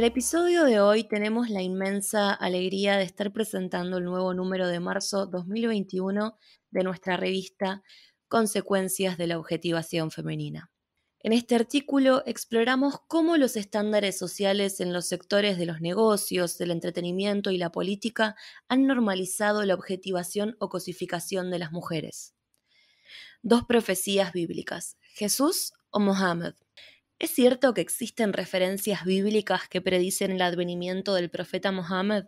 el episodio de hoy tenemos la inmensa alegría de estar presentando el nuevo número de marzo 2021 de nuestra revista Consecuencias de la Objetivación Femenina. En este artículo exploramos cómo los estándares sociales en los sectores de los negocios, del entretenimiento y la política han normalizado la objetivación o cosificación de las mujeres. Dos profecías bíblicas, Jesús o Mohammed. ¿Es cierto que existen referencias bíblicas que predicen el advenimiento del profeta Mohammed?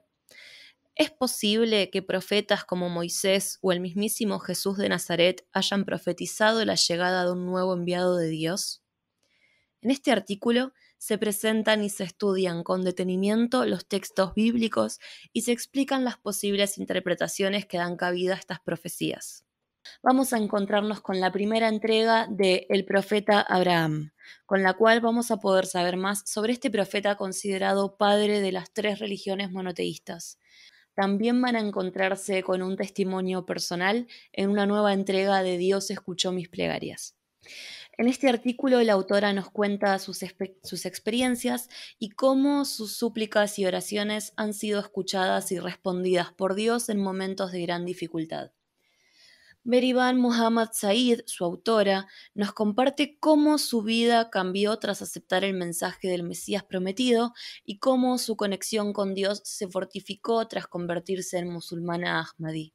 ¿Es posible que profetas como Moisés o el mismísimo Jesús de Nazaret hayan profetizado la llegada de un nuevo enviado de Dios? En este artículo se presentan y se estudian con detenimiento los textos bíblicos y se explican las posibles interpretaciones que dan cabida a estas profecías vamos a encontrarnos con la primera entrega de El profeta Abraham, con la cual vamos a poder saber más sobre este profeta considerado padre de las tres religiones monoteístas. También van a encontrarse con un testimonio personal en una nueva entrega de Dios escuchó mis plegarias. En este artículo la autora nos cuenta sus, sus, experiencias y cómo sus súplicas y oraciones han sido escuchadas y respondidas por Dios en momentos de gran dificultad. Merivan Muhammad Said, su autora, nos comparte cómo su vida cambió tras aceptar el mensaje del Mesías prometido y cómo su conexión con Dios se fortificó tras convertirse en musulmana ahmadi.